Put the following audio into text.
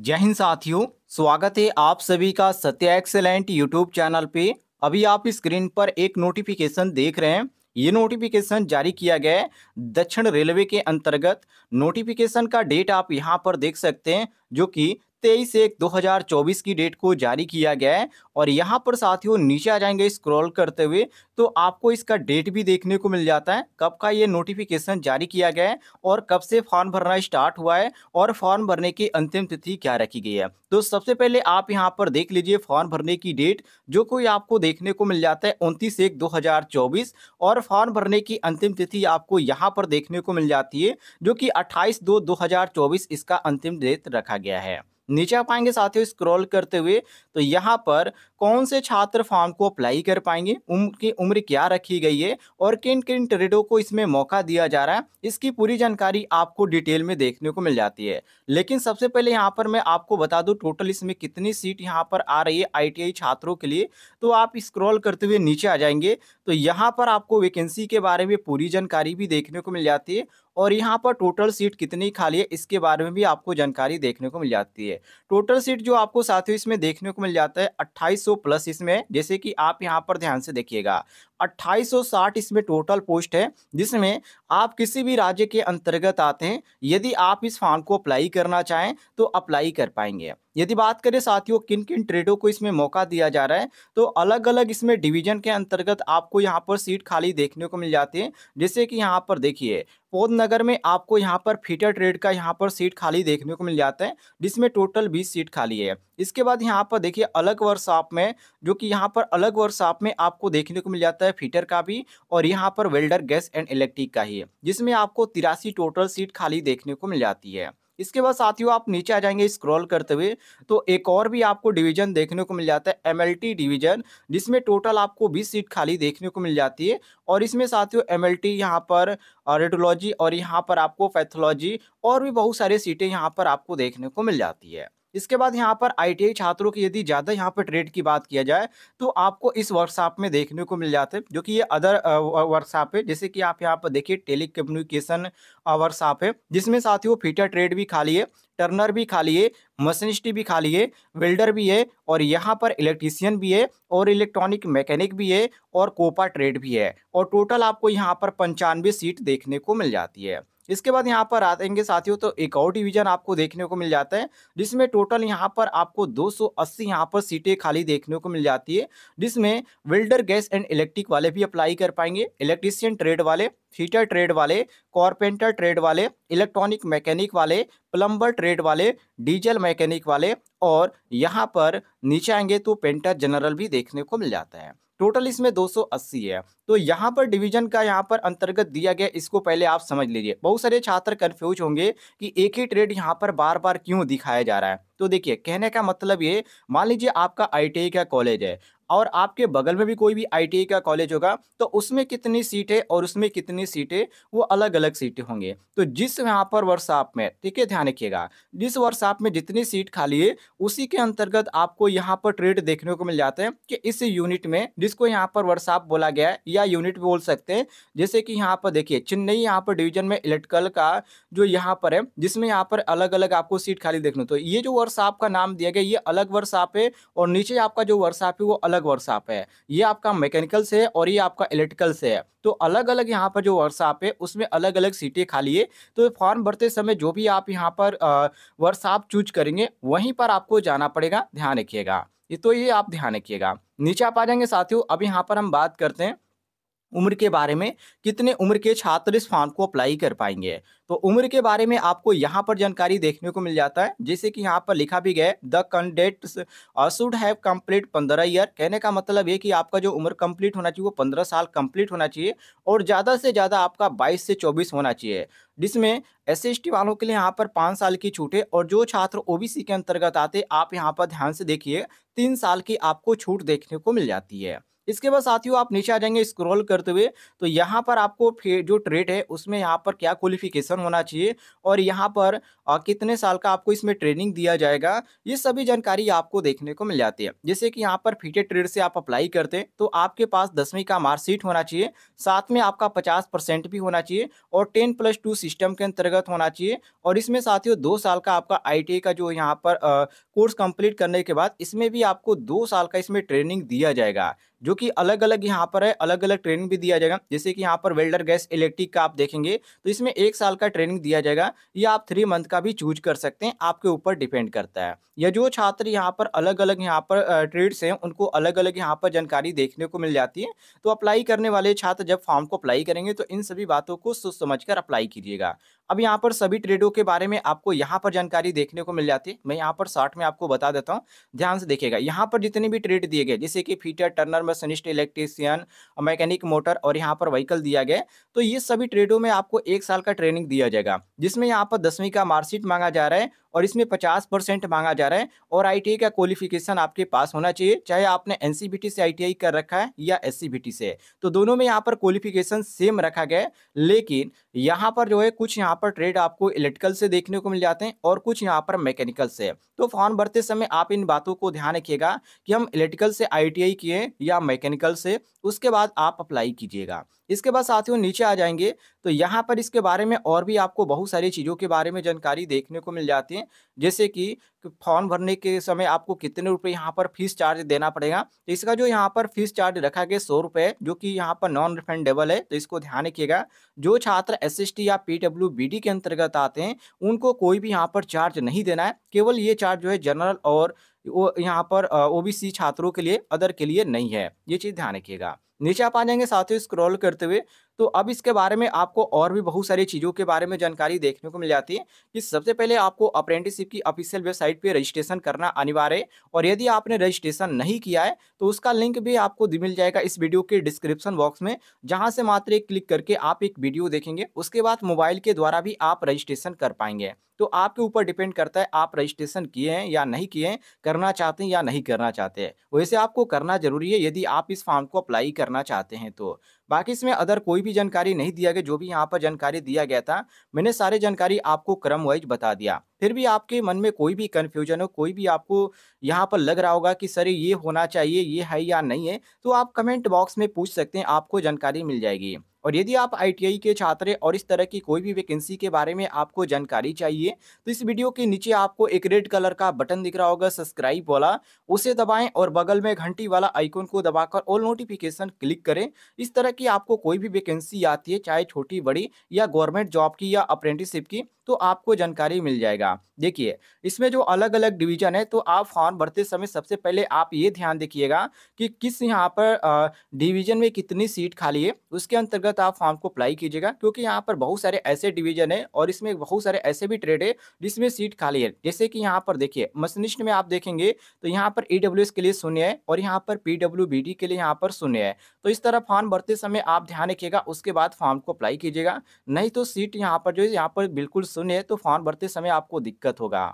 जय हिंद साथियों स्वागत है आप सभी का सत्या एक्सेलेंट यूट्यूब चैनल पे अभी आप स्क्रीन पर एक नोटिफिकेशन देख रहे हैं ये नोटिफिकेशन जारी किया गया है दक्षिण रेलवे के अंतर्गत नोटिफिकेशन का डेट आप यहाँ पर देख सकते हैं जो कि तेईस एक 2024 की डेट को जारी किया गया है और यहाँ पर साथियों नीचे आ जाएंगे स्क्रॉल करते हुए तो आपको इसका डेट भी देखने को मिल जाता है कब का ये नोटिफिकेशन जारी किया गया है और कब से फॉर्म भरना स्टार्ट हुआ है और फॉर्म भरने की अंतिम तिथि क्या रखी गई है तो सबसे पहले आप यहाँ पर देख लीजिए फॉर्म भरने की डेट जो कोई आपको देखने को मिल जाता है उनतीस एक दो और फॉर्म भरने की अंतिम तिथि आपको यहाँ पर देखने को मिल जाती है जो कि अट्ठाईस दो दो इसका अंतिम डेट रखा गया है नीचे आप आएंगे साथियों स्क्रॉल करते हुए तो यहाँ पर कौन से छात्र फॉर्म को अप्लाई कर पाएंगे उनकी उम्र क्या रखी गई है और किन किन ट्रेडों को इसमें मौका दिया जा रहा है इसकी पूरी जानकारी आपको डिटेल में देखने को मिल जाती है लेकिन सबसे पहले यहाँ पर मैं आपको बता दूँ टोटल इसमें कितनी सीट यहाँ पर आ रही है आई छात्रों के लिए तो आप स्क्रॉल करते हुए नीचे आ जाएंगे तो यहाँ पर आपको वैकेंसी के बारे में पूरी जानकारी भी देखने को मिल जाती है और यहाँ पर टोटल सीट कितनी खाली है इसके बारे में भी आपको जानकारी देखने को मिल जाती है टोटल सीट जो आपको साथियों इसमें देखने को मिल जाता है अट्ठाईस प्लस इसमें जैसे कि आप यहाँ पर ध्यान से देखिएगा 2860 इसमें टोटल पोस्ट है जिसमें आप किसी भी राज्य के अंतर्गत आते हैं यदि आप इस फॉर्म को अप्लाई करना चाहें तो अप्लाई कर पाएंगे यदि बात करें साथियों किन किन ट्रेडों को इसमें मौका दिया जा रहा है तो अलग अलग इसमें डिवीजन के अंतर्गत आपको यहाँ पर सीट खाली देखने को मिल जाती है जैसे कि यहाँ पर देखिए नगर में आपको यहाँ पर फीटर ट्रेड का यहाँ पर सीट खाली देखने को मिल जाता है जिसमें टोटल 20 सीट खाली है इसके बाद यहाँ पर देखिए अलग वर्कशॉप में जो कि यहाँ पर अलग वर्कशॉप में आपको देखने को मिल जाता है फीटर का भी और यहाँ पर वेल्डर गैस एंड इलेक्ट्रिक का ही जिसमें आपको तिरासी टोटल सीट खाली देखने को मिल जाती है इसके बाद साथियों आप नीचे आ जाएंगे स्क्रॉल करते हुए तो एक और भी आपको डिवीजन देखने को मिल जाता है एमएलटी डिवीजन जिसमें टोटल आपको बीस सीट खाली देखने को मिल जाती है और इसमें साथियों एम एल यहाँ पर रेडोलॉजी और यहाँ पर आपको पैथोलॉजी और भी बहुत सारी सीटें यहाँ पर आपको देखने को मिल जाती है इसके बाद यहाँ पर आईटीआई छात्रों की यदि ज़्यादा यहाँ पर ट्रेड की बात किया जाए तो आपको इस वर्कशॉप में देखने को मिल जाते हैं जो कि ये अदर वर्कशॉप है जैसे कि आप यहाँ पर देखिए टेली कम्युनिकेशन वर्कशॉप है जिसमें साथ वो फीटर ट्रेड भी खाली है टर्नर भी खाली है मशीनिस्टी भी खाली है वेल्डर भी है और यहाँ पर इलेक्ट्रीशियन भी है और इलेक्ट्रॉनिक मैकेनिक भी है और कोपा ट्रेड भी है और टोटल आपको यहाँ पर पंचानवे सीट देखने को मिल जाती है इसके बाद यहाँ पर आ जाएंगे साथियों तो एक और डिवीजन आपको देखने को मिल जाता है जिसमें टोटल यहाँ पर आपको 280 यहाँ पर सीटें खाली देखने को मिल जाती है जिसमें वेल्डर गैस एंड इलेक्ट्रिक वाले भी अप्लाई कर पाएंगे इलेक्ट्रिशियन ट्रेड वाले हीटर ट्रेड वाले कॉरपेंटर ट्रेड वाले इलेक्ट्रॉनिक मैकेनिक वाले प्लम्बर ट्रेड वाले डीजल मैकेनिक वाले और यहाँ पर नीचे आएंगे तो पेंटर जनरल भी देखने को मिल जाता है टोटल इसमें 280 है तो यहाँ पर डिवीजन का यहाँ पर अंतर्गत दिया गया इसको पहले आप समझ लीजिए बहुत सारे छात्र कन्फ्यूज होंगे कि एक ही ट्रेड यहाँ पर बार बार क्यों दिखाया जा रहा है तो देखिए कहने का मतलब ये मान लीजिए आपका आई e का कॉलेज है और आपके बगल में भी कोई भी आई e का कॉलेज होगा तो उसमें कितनी सीटें और उसमें कितनी सीटें वो अलग अलग सीटें होंगे तो जिस यहाँ पर वर्षाप में ठीक है ध्यान रखिएगा जिस वर्षाप में जितनी सीट खाली है उसी के अंतर्गत आपको यहाँ पर ट्रेड देखने को मिल जाते हैं कि इस यूनिट में जिसको यहाँ पर वर्षाप बोला गया है या यूनिट बोल सकते हैं जैसे कि यहाँ पर देखिए चेन्नई यहाँ पर डिवीजन में इलेक्ट्रिकल का जो यहाँ पर है जिसमें यहाँ पर अलग अलग आपको सीट खाली देखने तो ये जो वर्षाप का नाम दिया गया ये अलग वर्षाप है और नीचे आपका जो वर्षाप है वो अलग अलग वर्कशॉप है ये आपका मैकेनिकल से है और ये आपका इलेक्ट्रिकल से है तो अलग अलग यहाँ पर जो वर्कशॉप है उसमें अलग अलग सीटें खाली है तो फॉर्म भरते समय जो भी आप यहाँ पर वर्कशॉप चूज करेंगे वहीं पर आपको जाना पड़ेगा ध्यान रखिएगा तो ये आप ध्यान रखिएगा नीचे आप आ जाएंगे साथियों अब यहाँ पर हम बात करते हैं उम्र के बारे में कितने उम्र के छात्र इस फॉर्म को अप्लाई कर पाएंगे तो उम्र के बारे में आपको यहाँ पर जानकारी देखने को मिल जाता है जैसे कि यहाँ पर लिखा भी गया the candidate should have complete पंद्रह ईयर कहने का मतलब ये कि आपका जो उम्र कंप्लीट होना चाहिए वो पंद्रह साल कंप्लीट होना चाहिए और ज़्यादा से ज़्यादा आपका बाईस से चौबीस होना चाहिए जिसमें एस एस वालों के लिए यहाँ पर पाँच साल की छूट है और जो छात्र ओ के अंतर्गत आते आप यहाँ पर ध्यान से देखिए तीन साल की आपको छूट देखने को मिल जाती है इसके बाद साथियों आप नीचे आ जाएंगे स्क्रॉल करते हुए तो यहाँ पर आपको जो ट्रेड है उसमें यहाँ पर क्या क्वालिफिकेशन होना चाहिए और यहाँ पर कितने साल का आपको इसमें ट्रेनिंग दिया जाएगा ये सभी जानकारी आपको देखने को मिल जाती है जैसे कि यहाँ पर फीटे ट्रेड से आप अप्लाई करते हैं तो आपके पास दसवीं का मार्कशीट होना चाहिए साथ में आपका पचास परसेंट भी होना चाहिए और टेन प्लस टू सिस्टम के अंतर्गत होना चाहिए और इसमें साथियों दो साल का आपका आई e का जो यहाँ पर कोर्स कंप्लीट करने के बाद इसमें भी आपको दो साल का इसमें ट्रेनिंग दिया जाएगा जो कि अलग अलग यहाँ पर है अलग अलग ट्रेनिंग भी दिया जाएगा जैसे कि यहाँ पर वेल्डर गैस इलेक्ट्रिक का आप देखेंगे तो इसमें एक साल का ट्रेनिंग दिया जाएगा या आप थ्री मंथ का भी चूज कर सकते हैं आपके ऊपर डिपेंड करता है या जो छात्र यहाँ पर अलग अलग यहाँ पर ट्रेड्स हैं उनको अलग अलग यहाँ पर जानकारी देखने को मिल जाती है तो अप्लाई करने वाले छात्र जब फॉर्म को अप्लाई करेंगे तो इन सभी बातों को सोच समझ कर अप्लाई कीजिएगा अब यहाँ पर सभी ट्रेडों के बारे में आपको यहाँ पर जानकारी देखने को मिल जाती है मैं यहाँ पर शॉर्ट में आपको बता देता हूँ ध्यान से देखिएगा यहाँ पर जितने भी ट्रेड दिए गए जैसे कि फीटर टर्नर फैशनिस्ट इलेक्ट्रीशियन मैकेनिक मोटर और यहाँ पर व्हीकल दिया गया तो ये सभी ट्रेडों में आपको एक साल का ट्रेनिंग दिया जाएगा जिसमें यहाँ पर दसवीं का मार्कशीट मांगा जा रहा है और इसमें पचास परसेंट मांगा जा रहा है और आई का क्वालिफिकेशन आपके पास होना चाहिए चाहे आपने एन से आई कर रखा है या एस से तो दोनों में यहाँ पर क्वालिफिकेशन सेम रखा गया है लेकिन यहाँ पर जो है कुछ यहाँ पर ट्रेड आपको इलेक्ट्रिकल से देखने को मिल जाते हैं और कुछ यहाँ पर मैकेनिकल से तो फॉर्म भरते समय आप इन बातों को ध्यान रखिएगा कि हम इलेक्ट्रिकल से आई किए या मैकेनिकल से उसके बाद आप अप्लाई कीजिएगा इसके बाद साथियों नीचे आ जाएंगे तो यहाँ पर इसके बारे में और भी आपको बहुत सारी चीज़ों के बारे में जानकारी देखने को मिल जाती है जैसे कि फॉर्म भरने के समय आपको कितने रुपए यहाँ पर फीस चार्ज देना पड़ेगा तो इसका जो यहाँ पर फीस चार्ज रखा गया सौ रुपये जो कि यहाँ पर नॉन रिफंडेबल है तो इसको ध्यान रखिएगा जो छात्र एस या पी के अंतर्गत आते हैं उनको कोई भी यहाँ पर चार्ज नहीं देना है केवल ये चार्ज जो है जनरल और वो यहाँ पर ओबीसी छात्रों के लिए अदर के लिए नहीं है ये चीज़ ध्यान रखिएगा नीचे आप आ जाएंगे साथ ही स्क्रॉल करते हुए तो अब इसके बारे में आपको और भी बहुत सारी चीज़ों के बारे में जानकारी देखने को मिल जाती है कि सबसे पहले आपको अप्रेंटिसशिप की ऑफिशियल वेबसाइट पे रजिस्ट्रेशन करना अनिवार्य है और यदि आपने रजिस्ट्रेशन नहीं किया है तो उसका लिंक भी आपको मिल जाएगा इस वीडियो के डिस्क्रिप्शन बॉक्स में जहाँ से मात्र एक क्लिक करके आप एक वीडियो देखेंगे उसके बाद मोबाइल के द्वारा भी आप रजिस्ट्रेशन कर पाएंगे तो आपके ऊपर डिपेंड करता है आप रजिस्ट्रेशन किए हैं या नहीं किए हैं करना चाहते हैं या नहीं करना चाहते हैं वैसे आपको करना जरूरी है यदि आप इस फॉर्म को अप्लाई करना करना चाहते हैं तो बाकी इसमें अदर कोई भी जानकारी नहीं दिया गया जो भी यहाँ पर जानकारी दिया गया था मैंने सारे जानकारी आपको क्रम वाइज बता दिया फिर भी आपके मन में कोई भी कन्फ्यूजन हो कोई भी आपको यहाँ पर लग रहा होगा कि सर ये होना चाहिए ये है या नहीं है तो आप कमेंट बॉक्स में पूछ सकते हैं आपको जानकारी मिल जाएगी और यदि आप आईटीआई के छात्र हैं और इस तरह की कोई भी वैकेंसी के बारे में आपको जानकारी चाहिए तो इस वीडियो के नीचे आपको एक रेड कलर का बटन दिख रहा होगा सब्सक्राइब वाला उसे दबाएं और बगल में घंटी वाला आइकन को दबाकर ऑल नोटिफिकेशन क्लिक करें इस तरह की कि आपको कोई भी वैकेंसी आती है चाहे छोटी बड़ी या गवर्नमेंट जॉब की या अप्रेंटिसशिप की तो आपको जानकारी मिल जाएगा देखिए इसमें जो अलग अलग डिवीजन है तो आप फॉर्म भरते समय सबसे पहले आप ये ध्यान देखिएगा कि किस यहाँ पर डिवीजन में कितनी सीट खाली है उसके अंतर्गत आप फॉर्म को अप्लाई कीजिएगा क्योंकि यहाँ पर बहुत सारे ऐसे डिवीजन है और इसमें बहुत सारे ऐसे भी ट्रेड है जिसमें सीट खाली है जैसे कि यहाँ पर देखिए मशीनिस्ट में आप देखेंगे तो यहाँ पर ई के लिए शून्य है और यहाँ पर पी के लिए यहाँ पर शून्य है तो इस तरह फॉर्म भरते समय आप ध्यान रखिएगा उसके बाद फॉर्म को अप्लाई कीजिएगा नहीं तो सीट यहाँ पर जो है यहाँ पर बिल्कुल शून्य है तो फॉर्म भरते समय आपको दिक्कत होगा